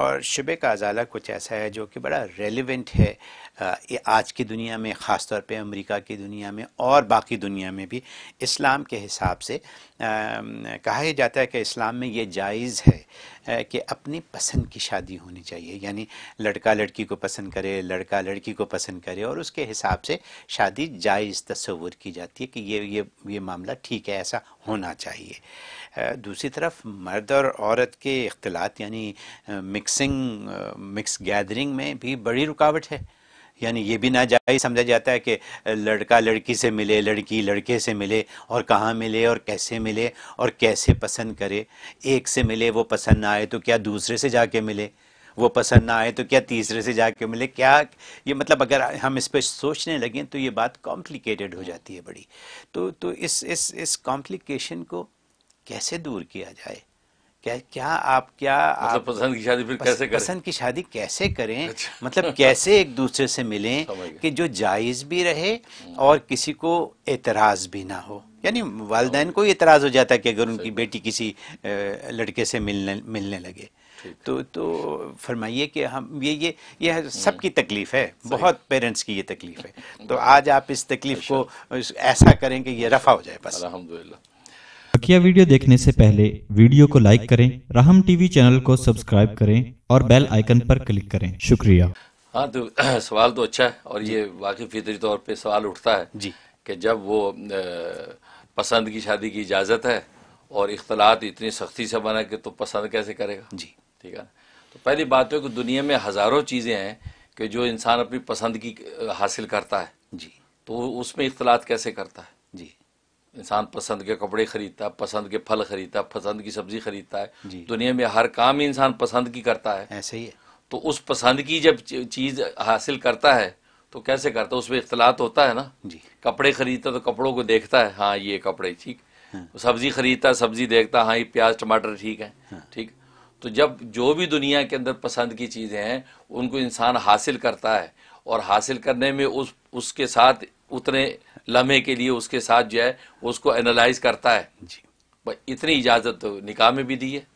और शुबे का अजाला कुछ ऐसा है जो कि बड़ा रेलिवेंट है आज की दुनिया में ख़ास तौर पे अमेरिका की दुनिया में और बाकी दुनिया में भी इस्लाम के हिसाब से कहा ही जाता है कि इस्लाम में ये जायज़ है कि अपनी पसंद की शादी होनी चाहिए यानी लड़का लड़की को पसंद करे लड़का लड़की को पसंद करे और उसके हिसाब से शादी जायज़ तस्वूर की जाती है कि ये ये ये मामला ठीक है ऐसा होना चाहिए दूसरी तरफ मर्द और औरत के अख्तिलात यानी मिक्स मिक्सिंग मिक्स गैदरिंग में भी बड़ी रुकावट है यानी ये भी नाजायज समझा जाता है कि लड़का लड़की से मिले लड़की लड़के से मिले और कहाँ मिले और कैसे मिले और कैसे पसंद करे एक से मिले वो पसंद ना आए तो क्या दूसरे से जाके मिले वो पसंद ना आए तो क्या तीसरे से जाके मिले क्या ये मतलब अगर हम इस पर सोचने लगें तो ये बात कॉम्प्लिकेटेड हो जाती है बड़ी तो तो इस इस इस कॉम्प्लिकेशन को कैसे दूर किया जाए क्या क्या आप क्या मतलब आप पसंद की शादी फिर पस, कैसे करें पसंद की शादी कैसे करें अच्छा। मतलब कैसे एक दूसरे से मिलें कि जो जायज़ भी रहे हम्म। और किसी को एतराज़ भी ना हो यानी वालदेन को एतराज़ हो जाता है कि अगर उनकी बेटी किसी लड़के से मिलने मिलने लगे तो तो फरमाइए कि हम ये ये यह हम्म। सबकी तकलीफ़ है बहुत पेरेंट्स की ये तकलीफ़ है तो आज आप इस तकलीफ़ को अच्छा। ऐसा करें कि ये रफ़ा हो जाए बस अलहमदिल्ला बकिया वीडियो देखने से पहले वीडियो को लाइक करें राहम टीवी चैनल को सब्सक्राइब करें और बेल आइकन पर क्लिक करें शुक्रिया हाँ तो सवाल तो अच्छा है और ये वाकई फितरी तौर पे सवाल उठता है जी कि जब वो पसंद की शादी की इजाज़त है और इख्तलात इतनी सख्ती से बना कि तो पसंद कैसे करेगा जी ठीक है तो पहली बात तो है कि दुनिया में हज़ारों चीज़ें हैं कि जो इंसान अपनी पसंद की हासिल करता है जी तो उसमें इख्तलात कैसे करता है जी इंसान पसंद के कपड़े खरीदता है पसंद के फल खरीदता है पसंद की सब्जी खरीदता है दुनिया में हर काम ही इंसान पसंद की करता है ऐसे ही है तो उस पसंद की जब चीज़ हासिल करता है तो कैसे करता है उसमें इख्तलात होता है ना जी कपड़े खरीदता तो कपड़ों को देखता है हाँ ये कपड़े ठीक हाँ। तो सब्जी खरीदता सब्जी देखता हाँ ये प्याज टमाटर ठीक है हाँ। ठीक तो जब जो भी दुनिया के अंदर पसंद की चीज़ें हैं उनको इंसान हासिल करता है और हासिल करने में उस उसके साथ उतने लम्हे के लिए उसके साथ जो है उसको एनालाइज करता है जी इतनी इजाज़त तो निकाह में भी दी है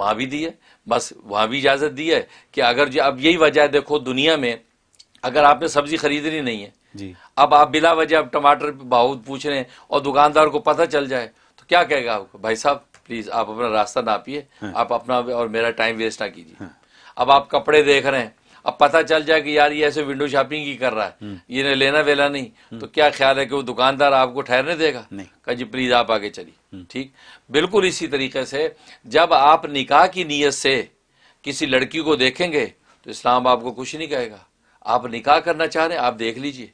वहां भी दी है बस वहां भी इजाज़त दी है कि अगर जो अब यही वजह है देखो दुनिया में अगर आपने सब्जी खरीदनी नहीं है जी अब आप बिला वजह अब टमाटर भाव पूछ रहे हैं और दुकानदार को पता चल जाए तो क्या कहेगा आपको भाई साहब प्लीज़ आप अपना रास्ता नापिए हाँ। आप अपना और मेरा टाइम वेस्ट ना कीजिए हाँ। अब आप कपड़े देख रहे हैं अब पता चल जाए कि यार ये ऐसे विंडो शॉपिंग ही कर रहा है हम्म। ये लेना वेला नहीं हम्म। तो क्या ख्याल है कि वो दुकानदार आपको ठहरने देगा कहा जी प्लीज आप आगे चलिए हम्म। ठीक बिल्कुल इसी तरीके से जब आप निकाह की नीयत से किसी लड़की को देखेंगे तो इस्लाम आपको कुछ नहीं कहेगा आप निकाह करना चाह रहे हैं आप देख लीजिए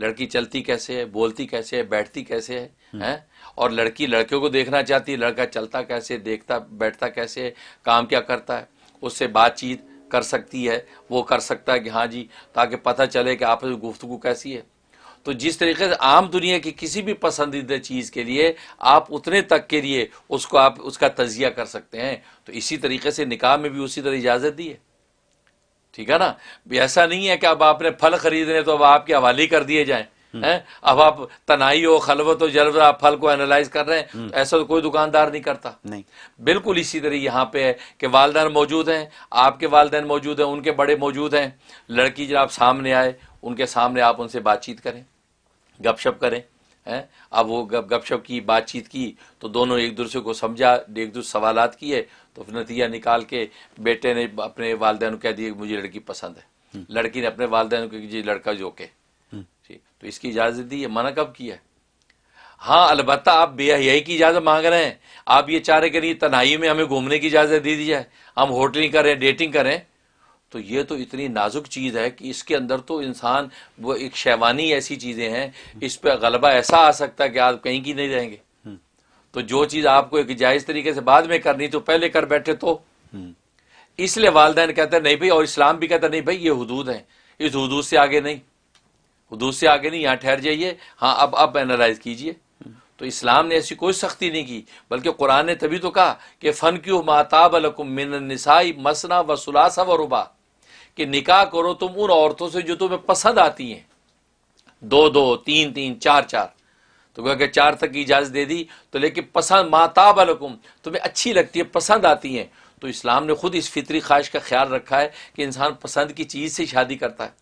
लड़की चलती कैसे है बोलती कैसे है बैठती कैसे है हैं और लड़की लड़कियों को देखना चाहती है लड़का चलता कैसे देखता बैठता कैसे काम क्या करता है उससे बातचीत कर सकती है वो कर सकता है कि हाँ जी ताकि पता चले कि आपस में गुफ्तु कैसी है तो जिस तरीके से आम दुनिया की किसी भी पसंदीदा चीज़ के लिए आप उतने तक के लिए उसको आप उसका तजिया कर सकते हैं तो इसी तरीके से निकाह में भी उसी तरह इजाज़त दी है ठीक है ना ऐसा नहीं है कि अब आपने फल खरीदने तो अब आपके हवाले कर दिए जाएँ है अब आप तनाई हो खलवत हो तो जलव आप फल को एनालाइज कर रहे हैं तो ऐसा तो कोई दुकानदार नहीं करता नहीं बिल्कुल इसी तरह यहाँ पे है कि वालदेन मौजूद हैं आपके वालदेन मौजूद हैं उनके बड़े मौजूद हैं लड़की जब आप सामने आए उनके सामने आप उनसे बातचीत करें गपशप करें हैं अब वो गप गपशप की बातचीत की तो दोनों एक दूसरे को समझा एक दूसरे सवाल किए तो नतीजा निकाल के बेटे ने अपने वालदेन को कह दिया मुझे लड़की पसंद है हम्म। लड़की ने अपने वालदेन को जी लड़का जो के तो इसकी इजाज़त दी है मना कब किया है हाँ अलबत् आप बेहयाई की इजाज़त मांग रहे हैं आप ये चाह रहे करिए तनाई में हमें घूमने की इजाज़त दे दी जाए हम होटलिंग करें डेटिंग करें तो ये तो इतनी नाजुक चीज़ है कि इसके अंदर तो इंसान वो एक शैवानी ऐसी चीज़ें हैं इस पर गलबा ऐसा आ सकता है कि आप कहीं की नहीं रहेंगे हम्म। तो जो चीज़ आपको एक जायज़ तरीके से बाद में करनी तो पहले कर बैठे तो हम्म। इसलिए वालदेन कहते हैं नहीं भाई और इस्लाम भी कहते नहीं भाई ये हदूद हैं इस हदूद से आगे नहीं हदूद से आगे नहीं यहाँ ठहर जाइए हाँ अब अब एनालाइज कीजिए तो इस्लाम ने ऐसी कोई सख्ती नहीं की बल्कि कुरान ने तभी तो कहा कि फ़न क्यों माताब मिनसाई मसना व सुलासा व रुबा कि निकाह करो तुम उन औरतों से जो तुम्हें पसंद आती हैं दो दो तीन तीन चार चार तो क्या चार तक की इजाज़त दे दी तो लेकिन पसंद माताब अलकुम तुम्हें अच्छी लगती है पसंद आती हैं तो इस्लाम ने खुद इस फितरी ख्वाहिश का ख्याल रखा है कि इंसान पसंद की चीज़ से शादी करता है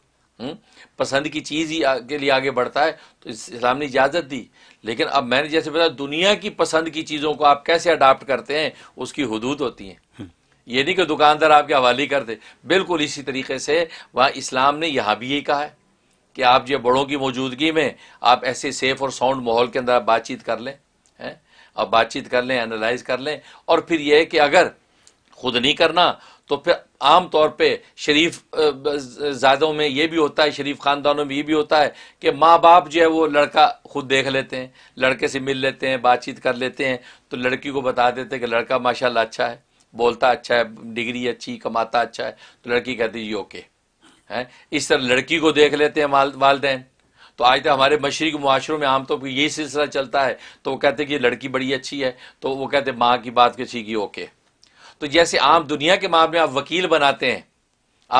हम्म? पसंद की चीज़ ही के लिए आगे बढ़ता है तो इस्लाम ने इजाज़त दी लेकिन अब मैंने जैसे बताया दुनिया की पसंद की चीज़ों को आप कैसे अडाप्ट करते हैं उसकी हदूद होती हैं हम्म। ये नहीं कि दुकानदार आपके हवाले कर दे बिल्कुल इसी तरीके से वहाँ इस्लाम ने यह भी यही कहा है कि आप जो बड़ों की मौजूदगी में आप ऐसे सेफ़ और साउंड माहौल के अंदर आप बातचीत कर लें हैं और बातचीत कर लें एनालाइज कर लें और फिर यह है कि अगर खुद नहीं करना तो फिर आम तौर पे शरीफ ज़ादों में ये भी होता है शरीफ ख़ानदानों में ये भी होता है कि माँ बाप जो है वो लड़का खुद देख लेते हैं लड़के से मिल लेते हैं बातचीत कर लेते हैं तो लड़की को बता देते हैं कि लड़का माशाल्लाह अच्छा है बोलता अच्छा है डिग्री अच्छी कमाता अच्छा है तो लड़की कहती है ओके है इस तरह लड़की को देख लेते हैं वाल वालदेन तो आज तक तो हमारे मशरक माशरों में आमतौर पर यही सिलसिला चलता है तो वो कहते हैं कि लड़की बड़ी अच्छी है तो वो कहते हैं माँ की बात की ओके तो जैसे आम दुनिया के मामले में आप वकील बनाते हैं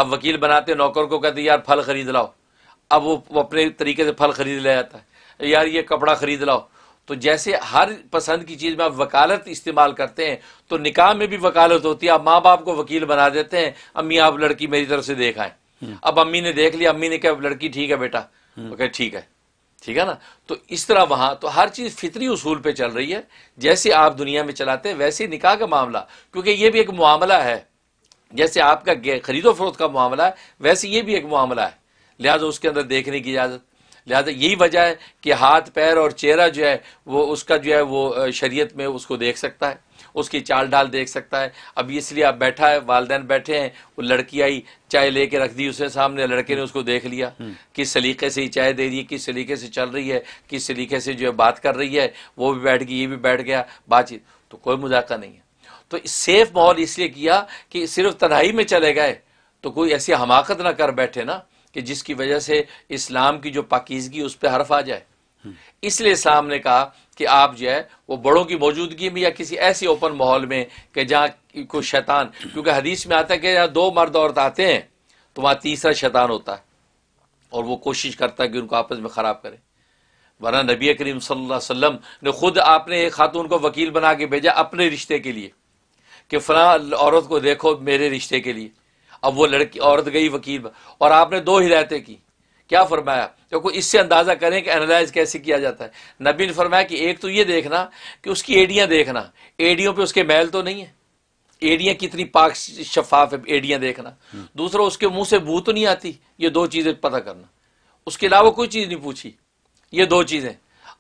आप वकील बनाते हैं नौकर को कहते यार फल खरीद लाओ अब वो, अपने तरीके से फल खरीद ले जाता है यार ये कपड़ा खरीद लाओ तो जैसे हर पसंद की चीज़ में आप वकालत इस्तेमाल करते हैं तो निकाह में भी वकालत होती है आप माँ बाप को वकील बना देते हैं अम्मी आप लड़की मेरी तरफ से देखाएं हम्म। अब अम्मी ने देख लिया अम्मी ने कहा लड़की ठीक है बेटा ओके हम्म। ठीक है ठीक है ना तो इस तरह वहां तो हर चीज़ फितरी उसूल पे चल रही है जैसे आप दुनिया में चलाते हैं वैसे ही निकाह का मामला क्योंकि ये भी एक मामला है जैसे आपका खरीदो फरोख्त का मामला है वैसे ये भी एक मामला है लिहाजा उसके अंदर देखने की इजाज़त लिहाजा यही वजह है कि हाथ पैर और चेहरा जो है वो उसका जो है वो शरीयत में उसको देख सकता है उसकी चाल डाल देख सकता है अब इसलिए आप बैठा है वालदेन बैठे हैं वो लड़की आई चाय लेके रख दी उसने सामने लड़के ने उसको देख लिया हम्म। किस सलीके से ही चाय दे रही है किस सलीके से चल रही है किस सलीके से जो है बात कर रही है वो भी बैठ गई ये भी बैठ गया बातचीत तो कोई मुजाका नहीं है तो सेफ माहौल इसलिए किया कि सिर्फ तनाई में चले गए तो कोई ऐसी हमाकत ना कर बैठे ना कि जिसकी वजह से इस्लाम की जो पाकिजगी उस पर हर्फ आ जाए इसलिए इस्लाम ने कहा कि आप जो है वो बड़ों की मौजूदगी में या किसी ऐसे ओपन माहौल में कि जहाँ कोई शैतान क्योंकि हदीस में आता है कि जहाँ दो मर्द औरत आते हैं तो वहाँ तीसरा शैतान होता है और वो कोशिश करता है कि उनको आपस में ख़राब करें वरना नबी करीम वसल्लम ने खुद आपने एक खातून को वकील बना के भेजा अपने रिश्ते के लिए कि फला औरत को देखो मेरे रिश्ते के लिए अब वो लड़की औरत गई वकील और आपने दो हिदायतें की क्या फरमाया देखो इससे अंदाज़ा करें कि एनालाइज कैसे किया जाता है नबी ने फरमाया कि एक तो ये देखना कि उसकी एडियाँ देखना एडियों पे उसके मैल तो नहीं है एडियाँ कितनी पाक शफाफ है एडियाँ देखना हम्म। दूसरा उसके मुंह से बू तो नहीं आती ये दो चीज़ें पता करना उसके अलावा कोई चीज़ नहीं पूछी ये दो चीज़ें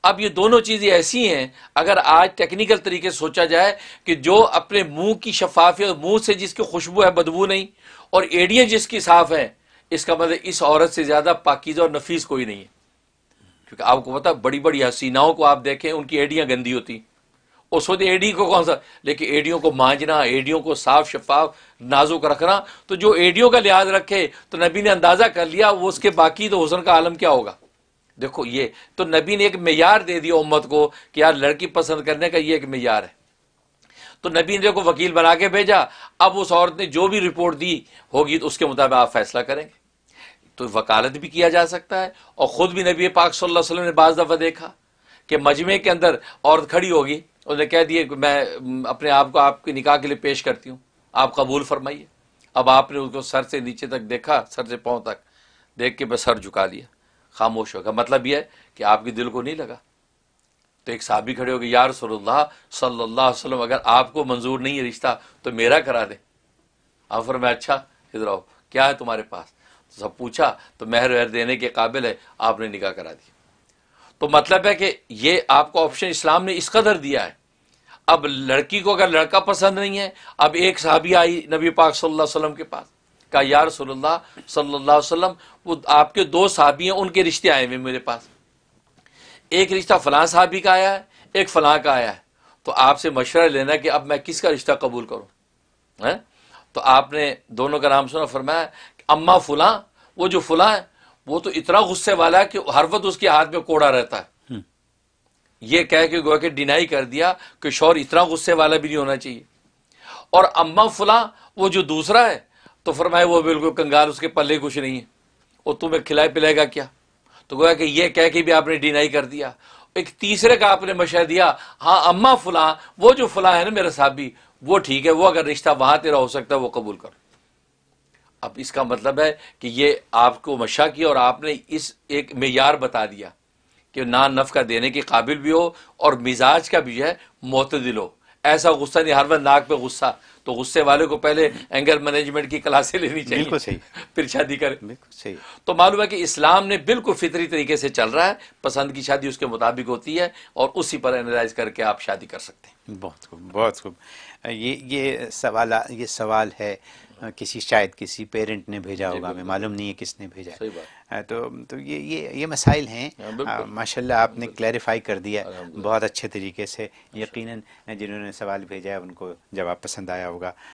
अब ये दोनों चीज़ें ऐसी हैं अगर आज टेक्निकल तरीके से सोचा जाए कि जो अपने मुंह की शफाफियत मुंह से जिसकी खुशबू है बदबू नहीं और एडिया जिसकी साफ हैं इसका मतलब इस औरत से ज़्यादा पाकिज़ा और नफीस कोई नहीं है क्योंकि आपको पता बड़ी बड़ी हसीनाओं को आप देखें उनकी एडियाँ गंदी होती और सोते एडी को कौन सा लेकिन एडियो को मांझना एडियो को साफ शफाफ नाजुक रखना तो जो एडियो का लिहाज रखे तो नबी ने अंदाज़ा कर लिया वो उसके बाकी तो हुसन का आलम क्या होगा देखो ये तो नबी ने एक मैार दे दिया उम्मत को कि यार लड़की पसंद करने का ये एक मैार है तो नबी ने को वकील बना के भेजा अब उस औरत ने जो भी रिपोर्ट दी होगी तो उसके मुताबिक आप फैसला करेंगे तो वकालत भी किया जा सकता है और ख़ुद भी नबी पाक सल्लल्लाहु अलैहि वसल्लम ने बाज़ दफ़ा देखा कि मजमे के अंदर औरत खड़ी होगी उन्हें कह दिए कि मैं अपने आप को आपके निकाह के लिए पेश करती हूँ आप कबूल फरमाइए अब आपने उसको सर से नीचे तक देखा सर से पाँव तक देख के मैं सर झुका लिया खामोश होगा मतलब यह है कि आपके दिल को नहीं लगा तो एक भी खड़े हो गए यार सल्लल्लाहु अलैहि वसल्लम अगर आपको मंजूर नहीं है रिश्ता तो मेरा करा दे आफर में अच्छा इधर आओ क्या है तुम्हारे पास तो सब पूछा तो मेहर वहर देने के काबिल है आपने निकाह करा दी तो मतलब है कि ये आपको ऑप्शन इस्लाम ने इस कदर दिया है अब लड़की को अगर लड़का पसंद नहीं है अब एक साहबी आई नबी पाक सल्लल्लाहु अलैहि वसल्लम के पास का यार सल्लल्लाहु अलैहि वसल्लम वो आपके दो साहबी हैं उनके रिश्ते आए हुए मेरे पास एक रिश्ता फलां साहबी का आया है एक फलां का आया है तो आपसे मशवरा लेना कि अब मैं किसका रिश्ता कबूल करूं हैं तो आपने दोनों का नाम सुना फरमाया अम्मा फुला वो जो फुला है वो तो इतना गुस्से वाला है कि हर वक्त उसके हाथ में कोड़ा रहता है हम्म। यह कह के गोया कि डिनाई कर दिया कि शोर इतना गुस्से वाला भी नहीं होना चाहिए और अम्मा फुला वो जो दूसरा है तो फरमाए वो बिल्कुल कंगाल उसके पल्ले कुछ नहीं है वो तुम्हें खिलाए पिलाएगा क्या तो गोया कि यह कह के भी आपने डिनाई कर दिया एक तीसरे का आपने मशा दिया हाँ अम्मा फलां वो जो फलां है ना मेरा साहबी वो ठीक है वो अगर रिश्ता वहाँ तेरा हो सकता है वो कबूल कर अब इसका मतलब है कि ये आपको मशा किया और आपने इस एक मैार बता दिया कि ना नफ़ का देने के काबिल भी हो और मिजाज का भी है मतदिल हो ऐसा गुस्सा नहीं हर वक्त नाक पे गुस्सा तो गुस्से वाले को पहले एंगर मैनेजमेंट की क्लासें लेनी चाहिए बिल्कुल सही फिर शादी करें बिल्कुल सही तो मालूम है कि इस्लाम ने बिल्कुल फितरी तरीके से चल रहा है पसंद की शादी उसके मुताबिक होती है और उसी पर एनालाइज करके आप शादी कर सकते हैं बहुत खूब बहुत खूब ये ये सवाल ये सवाल है किसी शायद किसी पेरेंट ने भेजा होगा हमें मालूम नहीं है किसने भेजा है तो तो ये ये ये मसाइल हैं हाँ, माशाल्लाह आपने क्लैरिफाई कर दिया बहुत अच्छे तरीके से अच्छा। यकीनन जिन्होंने सवाल भेजा है उनको जवाब पसंद आया होगा